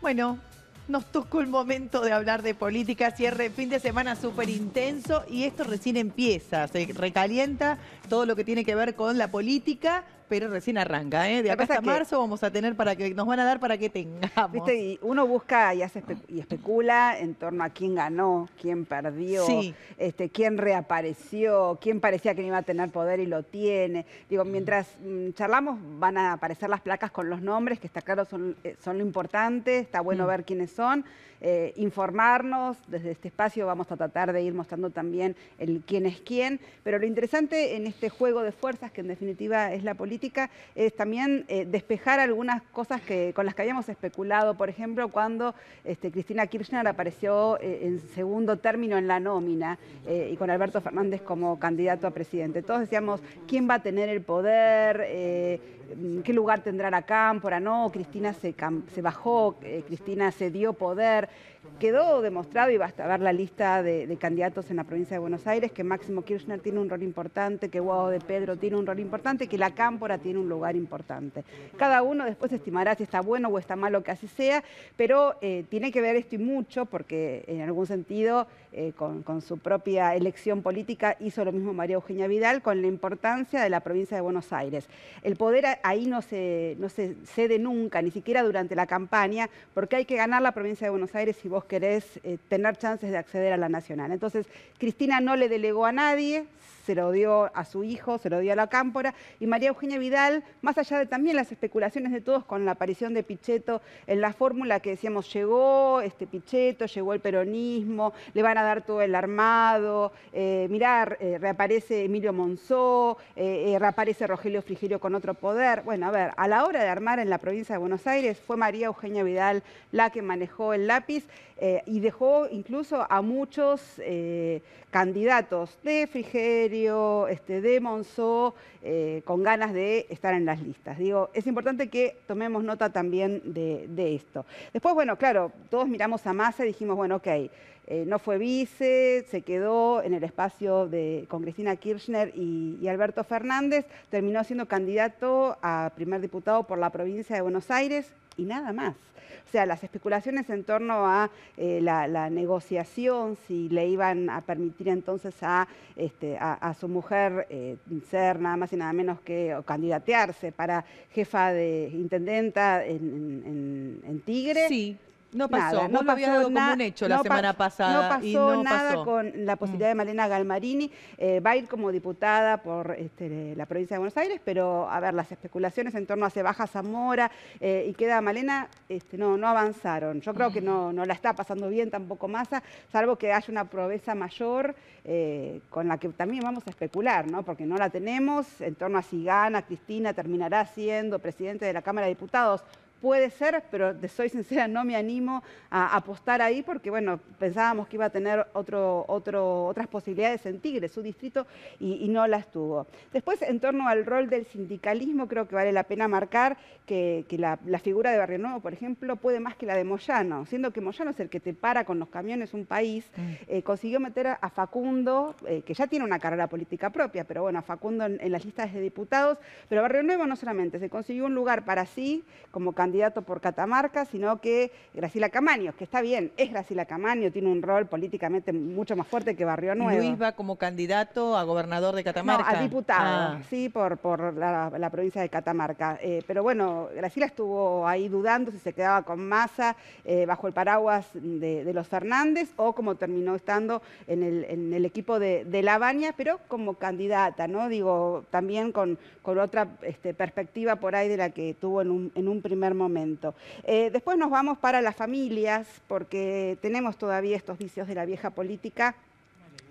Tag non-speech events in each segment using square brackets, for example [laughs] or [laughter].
Bueno, nos tocó el momento de hablar de política, cierre, fin de semana súper intenso y esto recién empieza, se recalienta todo lo que tiene que ver con la política pero recién arranca, ¿eh? De acá hasta marzo vamos a tener para que nos van a dar para que tengamos. Viste, y uno busca y hace y especula en torno a quién ganó, quién perdió, este, quién reapareció, quién parecía que no iba a tener poder y lo tiene. Digo, mm. mientras mm, charlamos van a aparecer las placas con los nombres, que está claro son, eh, son lo importante, está bueno mm. ver quiénes son. Eh, informarnos. Desde este espacio vamos a tratar de ir mostrando también el quién es quién. Pero lo interesante en este juego de fuerzas, que en definitiva es la política, es también eh, despejar algunas cosas que, con las que habíamos especulado. Por ejemplo, cuando este, Cristina Kirchner apareció eh, en segundo término en la nómina y con Alberto Fernández como candidato a presidente. Todos decíamos, ¿quién va a tener el poder? ¿Qué lugar tendrá la cámpora? No, Cristina se, se bajó, Cristina se dio poder. Quedó demostrado, y basta ver la lista de, candidatos en la provincia de Buenos Aires, que Máximo Kirchner tiene un rol importante, que Guado de Pedro tiene un rol importante, que la Cámpora tiene un lugar importante. Cada uno después estimará si está bueno o está malo que así sea, pero eh, tiene que ver esto y mucho, porque en algún sentido, eh, con, su propia elección política, hizo lo mismo María Eugenia Vidal, con la importancia de la provincia de Buenos Aires. El poder ahí no se, no se cede nunca, ni siquiera durante la campaña, porque hay que ganar la provincia de Buenos Aires si vos querés eh, tener chances de acceder a la nacional. Entonces, Cristina no le delegó a nadie, se lo dio a su hijo, se lo dio a la cámpora, y María Eugenia Vidal, más allá de también las especulaciones de todos con la aparición de Pichetto en la fórmula que decíamos, llegó este Pichetto, llegó el peronismo, le van a dar todo el armado, eh, mirar, eh, reaparece Emilio Monzó, eh, reaparece Rogelio Frigerio con otro poder. Bueno, a ver, a la hora de armar en la provincia de Buenos Aires fue María Eugenia Vidal la que manejó el lápiz y dejó incluso a muchos candidatos de Frigerio, este, de Monzó, eh, con ganas de estar en las listas. Digo, es importante que tomemos nota también de, esto. Después, bueno, claro, todos miramos a Massa y dijimos, bueno, ok, eh, no fue vice, se quedó en el espacio de, con Cristina Kirchner y, Alberto Fernández, terminó siendo candidato a primer diputado por la provincia de Buenos Aires, y nada más. O sea, las especulaciones en torno a eh, la, negociación, si le iban a permitir entonces a, este, a, su mujer eh, ser nada más y nada menos que o candidatearse para jefa de intendenta en, Tigre. Sí. No pasó, no, lo había dado como un hecho la semana pasada. No pasó nada con la mm. posibilidad de Malena Galmarini. Eh, va a ir como diputada por este, la provincia de Buenos Aires, pero a ver, las especulaciones en torno a Cebaja baja Zamora eh, y queda Malena, este, no, no avanzaron. Yo creo que no, mm. no la está pasando bien tampoco Massa, salvo que haya una proeza mayor eh, con la que también vamos a especular, ¿no? Porque no la tenemos en torno a si gana, Cristina terminará siendo presidente de la Cámara de Diputados puede ser, pero soy sincera, no me animo a apostar ahí porque, bueno, pensábamos que iba a tener otras posibilidades en Tigre, su distrito, y, no las tuvo. Después, en torno al rol del sindicalismo, creo que vale la pena marcar que, la, figura de Barrio Nuevo, por ejemplo, puede más que la de Moyano, siendo que Moyano es el que te para con los camiones un país, mm. eh, consiguió meter a Facundo, eh, que ya tiene una carrera política propia, pero bueno, a Facundo en, las listas de diputados, pero Barrio Nuevo no solamente, se consiguió un lugar para sí como candidato, candidato por Catamarca, sino que Graciela Camaño, que está bien, es Gracila Camaño, tiene un rol políticamente mucho más fuerte que Barrio Nuevo. Luis va como candidato a gobernador de Catamarca. a diputado, ah. sí, por, por la, provincia de Catamarca. Eh, pero bueno, Graciela estuvo ahí dudando si se quedaba con Massa eh, bajo el paraguas de, los Fernández o como terminó estando en el, en el equipo de, de La pero como candidata, ¿no? Digo, también con, con otra este, perspectiva por ahí de la que tuvo en un, en un primer momento momento. Eh, después nos vamos para las familias, porque tenemos todavía estos vicios de la vieja política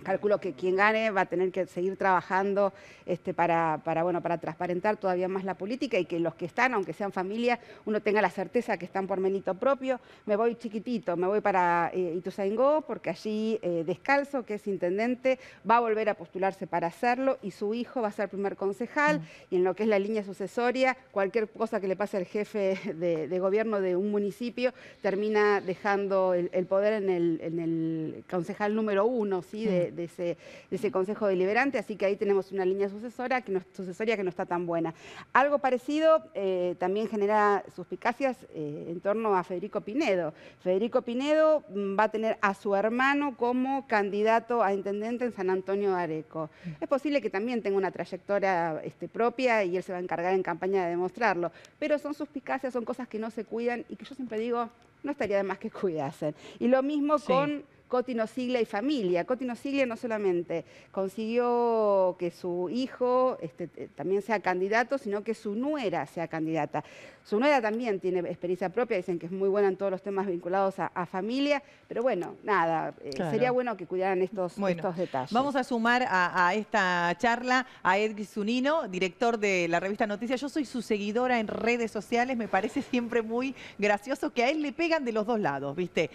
calculo que quien gane va a tener que seguir trabajando este, para, bueno, para transparentar todavía más la política y que los que están, aunque sean familia, uno tenga la certeza que están por menito propio. Me voy chiquitito, me voy para eh, Ituzaingó porque allí eh, Descalzo, que es intendente, va a volver a postularse para hacerlo y su hijo va a ser primer concejal mm. y en lo que es la línea sucesoria, cualquier cosa que le pase al jefe de, gobierno de un municipio termina dejando el, poder en el, concejal número uno, ¿sí? Mm de, ese, Consejo Deliberante, así que ahí tenemos una línea sucesora que no, sucesoria que no está tan buena. Algo parecido eh, también genera suspicacias eh, en torno a Federico Pinedo. Federico Pinedo mm, va a tener a su hermano como candidato a intendente en San Antonio de Areco. Mm. Es posible que también tenga una trayectoria este, propia y él se va a encargar en campaña de demostrarlo, pero son suspicacias, son cosas que no se cuidan y que yo siempre digo, no estaría de más que cuidasen. Y lo mismo con Cotino Siglia y familia. Cotino Siglia no solamente consiguió que su hijo este, eh, también sea candidato, sino que su nuera sea candidata. Su nuera también tiene experiencia propia, dicen que es muy buena en todos los temas vinculados a, familia, pero bueno, nada, eh, sería bueno que cuidaran estos, estos detalles. Vamos a sumar a, esta charla a Edi Zunino, director de la revista Noticias. Yo soy su seguidora en redes sociales, me parece siempre muy gracioso que a él le pegan de los dos lados, ¿viste?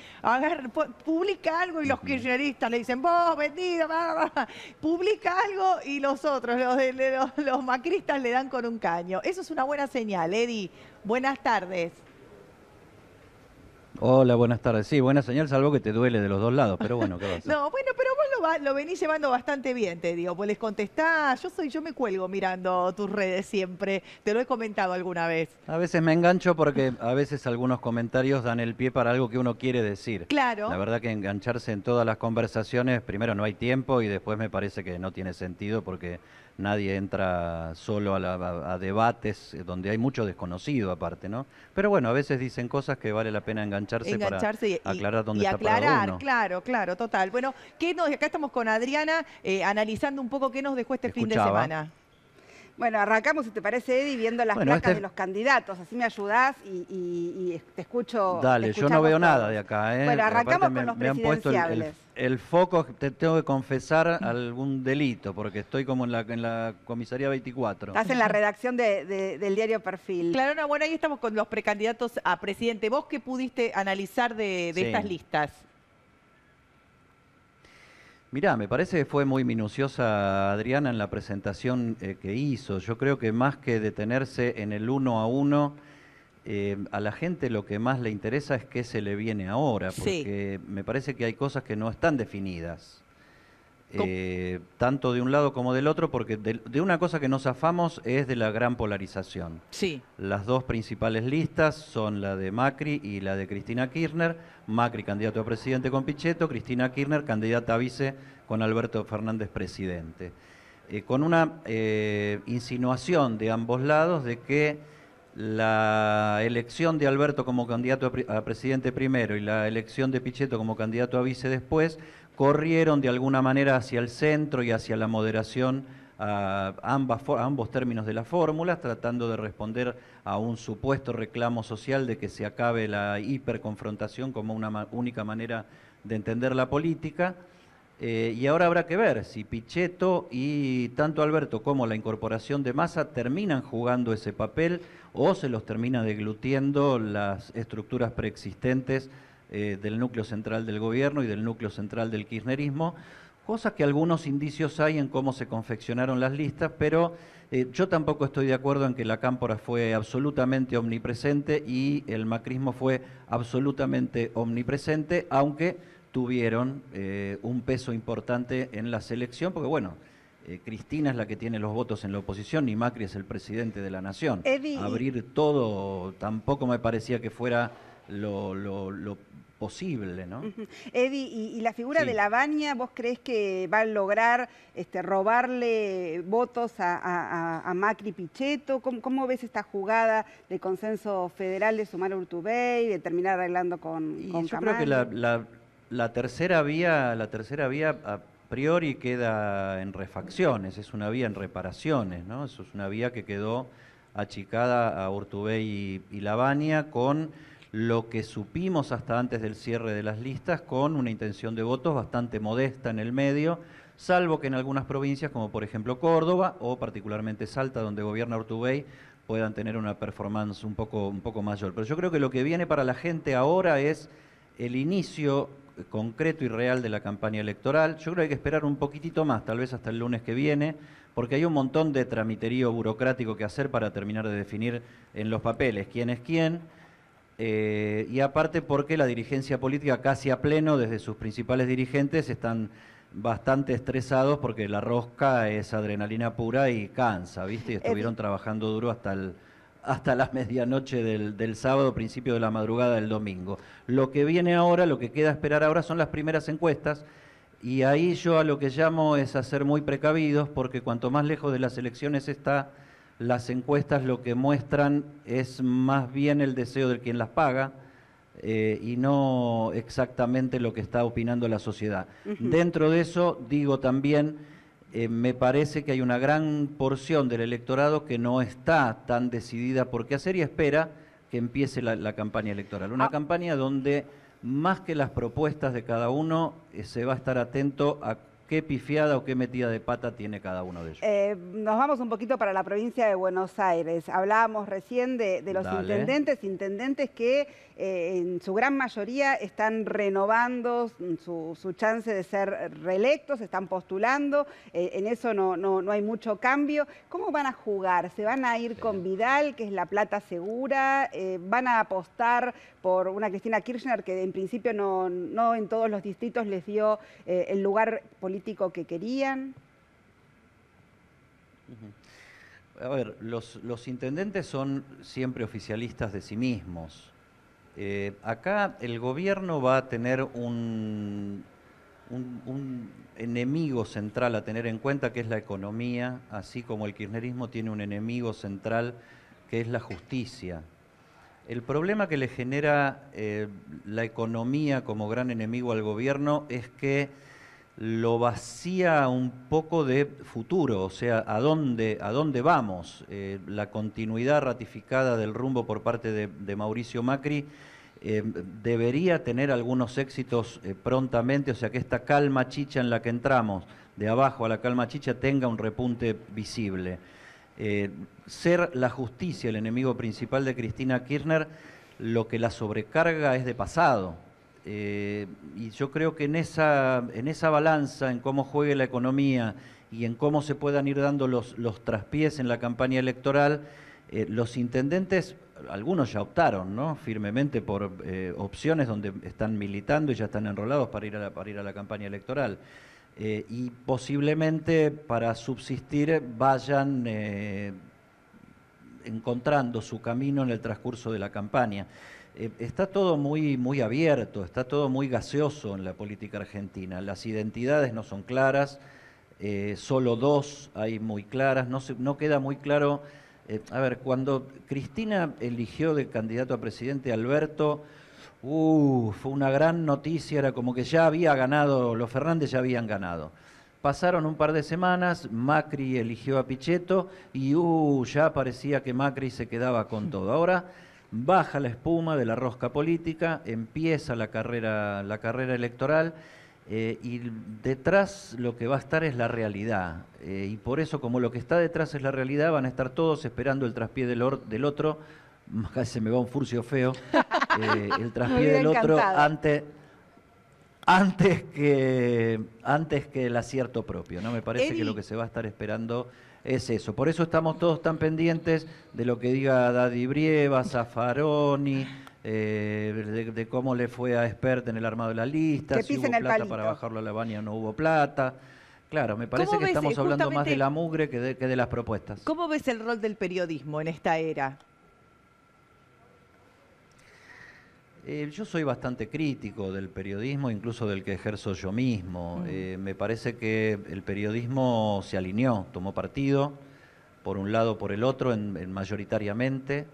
publica algo y los kirchneristas le dicen, vos, vendido, publica algo y los otros, los, los macristas le dan con un caño. Eso es una buena señal, Eddie. Buenas tardes. Hola, buenas tardes. Sí, buena señal, salvo que te duele de los dos lados, pero bueno, ¿qué [laughs] va No, bueno, pero vos lo, venís llevando bastante bien, te digo. Pues les contestás, yo soy, yo me cuelgo mirando tus redes siempre. Te lo he comentado alguna vez. A veces me engancho porque a veces algunos comentarios dan el pie para algo que uno quiere decir. Claro. La verdad que engancharse en todas las conversaciones, primero no hay tiempo y después me parece que no tiene sentido porque nadie entra solo a, debates eh, donde hay mucho desconocido aparte, ¿no? Pero bueno, a veces dicen cosas que vale la pena engancharse, para aclarar dónde está aclarar, claro, claro, total. Bueno, ¿qué nos, acá estamos con Adriana eh, analizando un poco qué nos dejó este fin de semana. Bueno, arrancamos, si te parece, Eddie, viendo las placas este de los candidatos. Así me ayudás y, te escucho. Dale, yo no veo nada de acá. ¿eh? Bueno, arrancamos con los me el, foco, te tengo que confesar algún delito, porque estoy como en la, en la comisaría 24. Estás en la redacción de, del diario Perfil. Claro, no, bueno, ahí estamos con los precandidatos a presidente. ¿Vos qué pudiste analizar de, estas listas? Mirá, me parece que fue muy minuciosa Adriana en la presentación eh, que hizo. Yo creo que más que detenerse en el uno a uno, eh, a la gente lo que más le interesa es qué se le viene ahora, porque me parece que hay cosas que no están definidas. Eh, tanto de un lado como del otro, porque de, una cosa que nos afamos es de la gran polarización. Sí. Las dos principales listas son la de Macri y la de Cristina Kirchner. Macri candidato a presidente con Pichetto, Cristina Kirchner candidata a vice con Alberto Fernández presidente. Eh, con una eh, insinuación de ambos lados de que la elección de Alberto como candidato a, a presidente primero y la elección de Pichetto como candidato a vice después corrieron de alguna manera hacia el centro y hacia la moderación a, ambas, ambos términos de la fórmula, tratando de responder a un supuesto reclamo social de que se acabe la hiperconfrontación como una única manera de entender la política. Eh, y ahora habrá que ver si Pichetto y tanto Alberto como la incorporación de masa terminan jugando ese papel o se los termina deglutiendo las estructuras preexistentes eh, del núcleo central del gobierno y del núcleo central del kirchnerismo, cosas que algunos indicios hay en cómo se confeccionaron las listas, pero eh, yo tampoco estoy de acuerdo en que la cámpora fue absolutamente omnipresente y el macrismo fue absolutamente omnipresente, aunque tuvieron eh, un peso importante en la selección, porque bueno, Cristina es la que tiene los votos en la oposición y Macri es el presidente de la nación. Abrir todo tampoco me parecía que fuera lo, lo, posible, ¿no? Eddie, y, la figura de la ¿vos crees que va a lograr este, robarle votos a, Macri Pichetto? ¿Cómo, ves esta jugada de consenso federal de sumar a Urtubey, de terminar arreglando con, y Yo creo que la, tercera vía, la tercera vía a priori queda en refacciones, es una vía en reparaciones, ¿no? Eso es una vía que quedó achicada a Urtubey y, y Lavagna con lo que supimos hasta antes del cierre de las listas con una intención de votos bastante modesta en el medio, salvo que en algunas provincias, como por ejemplo Córdoba o particularmente Salta, donde gobierna Ortubey puedan tener una performance un poco, un poco mayor. Pero yo creo que lo que viene para la gente ahora es el inicio concreto y real de la campaña electoral. Yo creo que hay que esperar un poquitito más, tal vez hasta el lunes que viene, porque hay un montón de tramiterío burocrático que hacer para terminar de definir en los papeles quién es quién eh, y aparte porque la dirigencia política casi a pleno, desde sus principales dirigentes, están bastante estresados porque la rosca es adrenalina pura y cansa, ¿viste? estuvieron trabajando duro hasta el, hasta la [laughs] medianoche del, sábado, principio de la madrugada del domingo. Lo que viene ahora, lo que queda esperar ahora son las primeras encuestas y ahí yo a lo que llamo es hacer muy precavidos porque cuanto más lejos de las elecciones está, las encuestas lo que muestran es más bien el deseo de quien las paga eh, y no exactamente lo que está opinando la sociedad. Dentro de eso, digo también, eh, me parece que hay una gran porción del electorado que no está tan decidida por qué hacer y espera que empiece la, campaña electoral. Una ah. campaña donde más que las propuestas de cada uno, eh, se va a estar atento a qué pifiada o qué metida de pata tiene cada uno de ellos. Eh, nos vamos un poquito para la provincia de Buenos Aires. Hablábamos recién de, los intendentes, intendentes que eh, en su gran mayoría están renovando su, chance de ser reelectos, están postulando, eh, en eso no, no, hay mucho cambio. ¿Cómo van a jugar? ¿Se van a ir con Vidal, que es la plata segura? ¿Van a apostar por una Cristina Kirchner que en principio no, no en todos los distritos les dio el lugar político? que querían? A ver, los, los intendentes son siempre oficialistas de sí mismos. Eh, acá el gobierno va a tener un, un, enemigo central a tener en cuenta que es la economía, así como el kirchnerismo tiene un enemigo central que es la justicia. El problema que le genera eh, la economía como gran enemigo al gobierno es que lo vacía un poco de futuro, o sea, a dónde, a dónde vamos. Eh, la continuidad ratificada del rumbo por parte de, Mauricio Macri eh, debería tener algunos éxitos eh, prontamente, o sea, que esta calma chicha en la que entramos, de abajo a la calma chicha, tenga un repunte visible. ser la justicia el enemigo principal de Cristina Kirchner, lo que la sobrecarga es de pasado, eh, y yo creo que en esa, en esa balanza, en cómo juegue la economía y en cómo se puedan ir dando los, los traspiés en la campaña electoral, eh, los intendentes, algunos ya optaron firmemente por eh, opciones donde están militando y ya están enrolados para ir para ir a la campaña electoral. y posiblemente para subsistir vayan encontrando su camino en el transcurso de la campaña. Eh, está todo muy, muy abierto, está todo muy gaseoso en la política argentina. Las identidades no son claras, eh, solo dos hay muy claras, no, queda muy claro. Eh, a ver, cuando Cristina eligió de candidato a presidente Alberto, uh, fue una gran noticia, era como que ya había ganado, los Fernández ya habían ganado. Pasaron un par de semanas, Macri eligió a Pichetto y uh, ya parecía que Macri se quedaba con [laughs] todo. Ahora baja la espuma de la rosca política, empieza la carrera, la carrera electoral eh, y detrás lo que va a estar es la realidad. Eh, y por eso, como lo que está detrás es la realidad, van a estar todos esperando el traspié del, otro, [laughs] se me va un furcio feo, eh, el traspié [laughs] del otro antes antes que, antes que el acierto propio, ¿no? Me parece que lo que se va a estar esperando es eso. Por eso estamos todos tan pendientes de lo que diga Daddy Brieva, Zaffaroni, eh, de, cómo le fue a Expert en el armado de la lista, si hubo plata para bajarlo a la no hubo plata. Claro, me parece que estamos hablando más de la mugre que de las propuestas. ¿Cómo ves el rol del periodismo en esta era? Eh, yo soy bastante crítico del periodismo, incluso del que ejerzo yo mismo. Eh, me parece que el periodismo se alineó, tomó partido, por un lado, por el otro, en, mayoritariamente.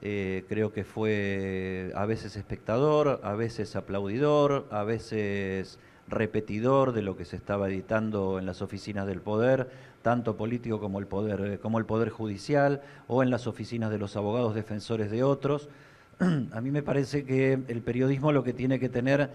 Eh, creo que fue a veces espectador, a veces aplaudidor, a veces repetidor de lo que se estaba editando en las oficinas del poder, tanto político como el poder, como el poder judicial, o en las oficinas de los abogados defensores de otros. [clears throat] a mí me parece que el periodismo lo que tiene que tener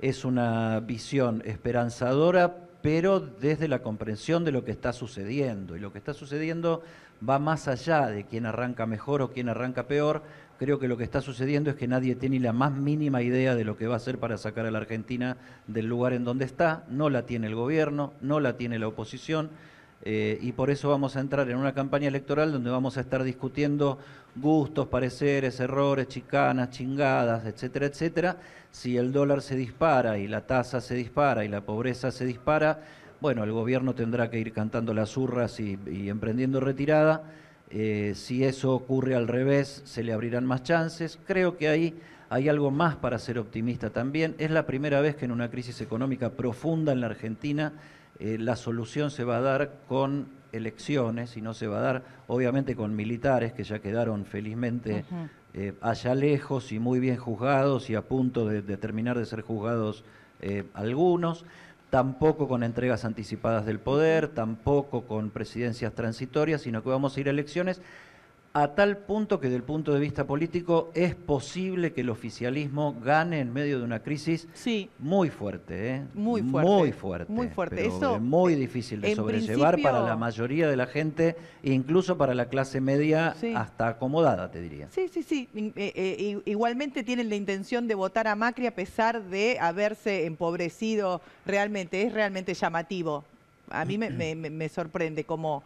es una visión esperanzadora, pero desde la comprensión de lo que está sucediendo. Y lo que está sucediendo va más allá de quién arranca mejor o quién arranca peor. Creo que lo que está sucediendo es que nadie tiene la más mínima idea de lo que va a hacer para sacar a la Argentina del lugar en donde está. No la tiene el gobierno, no la tiene la oposición eh, y por eso vamos a entrar en una campaña electoral donde vamos a estar discutiendo gustos, pareceres, errores, chicanas, chingadas, etcétera, etcétera. Si el dólar se dispara y la tasa se dispara y la pobreza se dispara, bueno, el gobierno tendrá que ir cantando las urras y, emprendiendo retirada. Eh, si eso ocurre al revés, se le abrirán más chances. Creo que ahí hay algo más para ser optimista también. Es la primera vez que en una crisis económica profunda en la Argentina eh, la solución se va a dar con elecciones y no se va a dar obviamente con militares que ya quedaron felizmente eh, allá lejos y muy bien juzgados y a punto de, terminar de ser juzgados eh, algunos, tampoco con entregas anticipadas del poder, tampoco con presidencias transitorias, sino que vamos a ir a elecciones a tal punto que desde el punto de vista político es posible que el oficialismo gane en medio de una crisis muy fuerte, ¿eh? Muy fuerte. Muy fuerte. Muy fuerte. Pero muy eh, difícil de sobrellevar para la mayoría de la gente, incluso para la clase media hasta acomodada, te diría. Sí, sí, sí. Eh, igualmente tienen la intención de votar a Macri a pesar de haberse empobrecido realmente. Es realmente llamativo a mí me, sorprende cómo,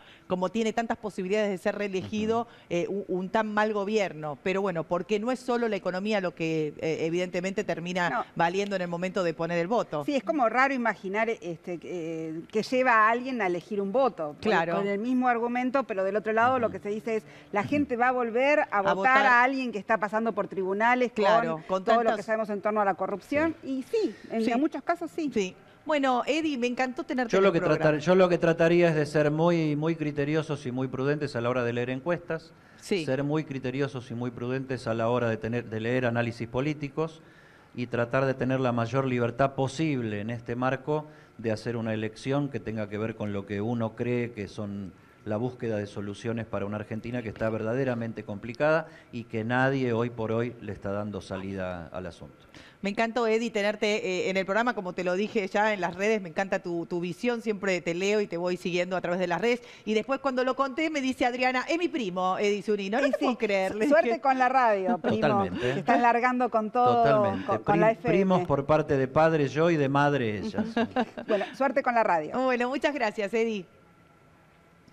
tiene tantas posibilidades de ser reelegido eh, un, tan mal gobierno. Pero bueno, porque no es solo la economía lo que eh, evidentemente termina valiendo en el momento de poner el voto. Sí, es como raro imaginar este, eh, que lleva a alguien a elegir un voto. Claro. Con el mismo argumento, pero del otro lado lo que se dice es la gente va a volver a, votar, a alguien que está pasando por tribunales, claro, con, todo lo que sabemos en torno a la corrupción. Y sí, en muchos casos sí. Sí, bueno, Eddie, me encantó tenerte yo lo que Yo lo que trataría es de ser muy, muy criteriosos y muy prudentes a la hora de leer encuestas, ser muy criteriosos y muy prudentes a la hora de, tener, de leer análisis políticos y tratar de tener la mayor libertad posible en este marco de hacer una elección que tenga que ver con lo que uno cree que son la búsqueda de soluciones para una Argentina que está verdaderamente complicada y que nadie hoy por hoy le está dando salida al asunto. Me encantó, Eddie, tenerte eh, en el programa, como te lo dije ya en las redes, me encanta tu, visión, siempre te leo y te voy siguiendo a través de las redes. Y después cuando lo conté me dice Adriana, es mi primo, Eddie Zunino, no sí, [laughs] Suerte con la radio, primo. Totalmente. largando con todo, Totalmente. Con, Primos por parte de padre yo y de madre ellas. [laughs] bueno, suerte con la radio. Bueno, muchas gracias, Eddie.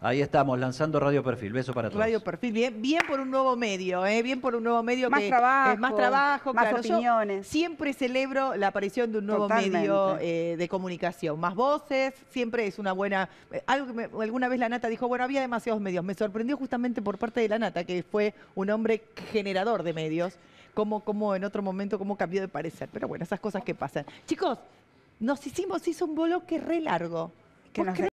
Ahí estamos, lanzando Radio Perfil. Beso para todos. Radio Perfil, bien, por un nuevo medio, ¿eh? bien por un nuevo medio. Más que, trabajo. más trabajo, más opiniones. siempre celebro la aparición de un nuevo medio eh, de comunicación. Más voces, siempre es una buena... Eh, alguna vez la Nata dijo, bueno, había demasiados medios. Me sorprendió justamente por parte de la Nata, que fue un hombre generador de medios. Como, como en otro momento, cómo cambió de parecer. Pero bueno, esas cosas que pasan. Chicos, nos hicimos, hizo un bloque re largo.